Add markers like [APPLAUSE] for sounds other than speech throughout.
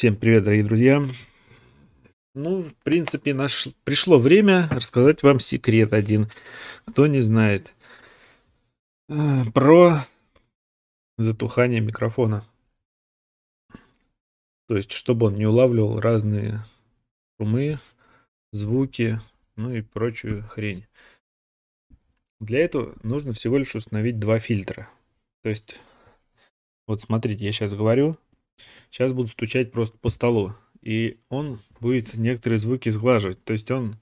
Всем привет, дорогие друзья. Ну, в принципе, наш... пришло время рассказать вам секрет один. Кто не знает э, про затухание микрофона. То есть, чтобы он не улавливал разные шумы, звуки, ну и прочую хрень. Для этого нужно всего лишь установить два фильтра. То есть, вот смотрите, я сейчас говорю, Сейчас буду стучать просто по столу, и он будет некоторые звуки сглаживать. То есть он,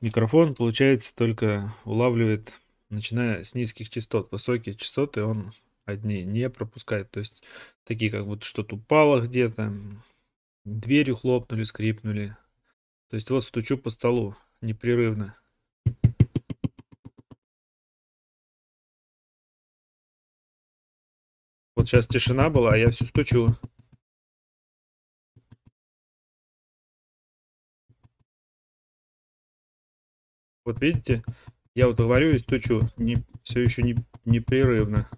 микрофон, получается, только улавливает, начиная с низких частот. Высокие частоты он одни не пропускает. То есть такие, как будто что-то упало где-то, дверью хлопнули, скрипнули. То есть вот стучу по столу непрерывно. Вот сейчас тишина была, а я все стучу. Вот видите, я вот говорю и стучу, не, все еще не, непрерывно.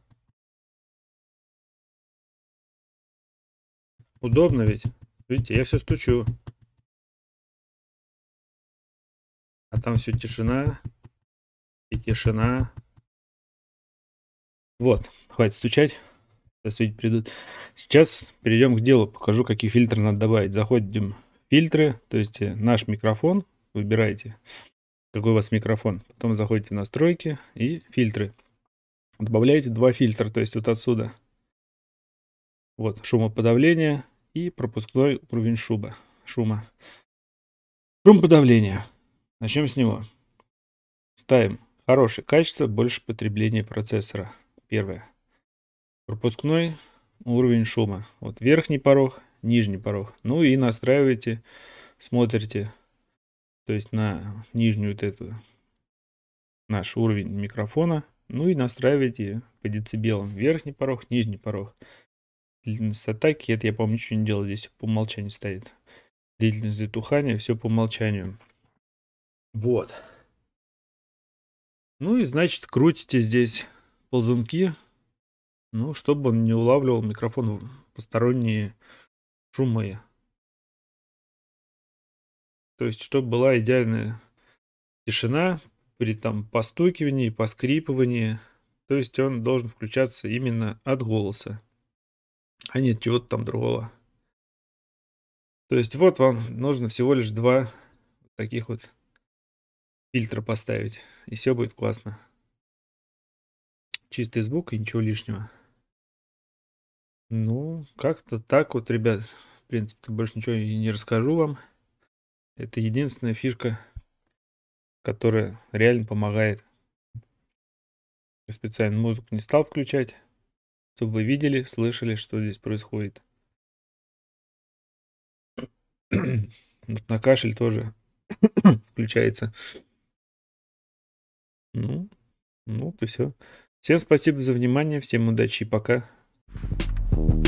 Удобно ведь? Видите, я все стучу. А там все тишина и тишина. Вот, хватит стучать. Сейчас люди придут. Сейчас перейдем к делу, покажу, какие фильтры надо добавить. Заходим в фильтры, то есть э, наш микрофон, выбираете какой у вас микрофон. Потом заходите в настройки и фильтры. Добавляете два фильтра, то есть вот отсюда. Вот шумоподавление и пропускной уровень шуба, шума. Шум подавления. Начнем с него. Ставим хорошее качество, больше потребления процессора. Первое. Пропускной уровень шума. Вот верхний порог, нижний порог. Ну и настраиваете, смотрите, то есть на нижнюю вот эту наш уровень микрофона, ну и настраивайте по децибелам верхний порог, нижний порог. Длительность атаки, это я, помню, ничего не делал, здесь по умолчанию стоит. Длительность затухания, все по умолчанию. Вот. Ну и, значит, крутите здесь ползунки, ну, чтобы он не улавливал микрофон посторонние шумы. То есть, чтобы была идеальная тишина при там постукивании, поскрипывании. То есть он должен включаться именно от голоса, а не от чего-то там другого. То есть вот вам нужно всего лишь два таких вот фильтра поставить, и все будет классно. Чистый звук и ничего лишнего. Ну, как-то так вот, ребят. В принципе, больше ничего и не расскажу вам. Это единственная фишка, которая реально помогает. Я специально музыку не стал включать, чтобы вы видели, слышали, что здесь происходит. [CLEARS THROAT] На кашель тоже [CLEARS THROAT] включается. Ну, ну, то все. Всем спасибо за внимание, всем удачи и пока. thank you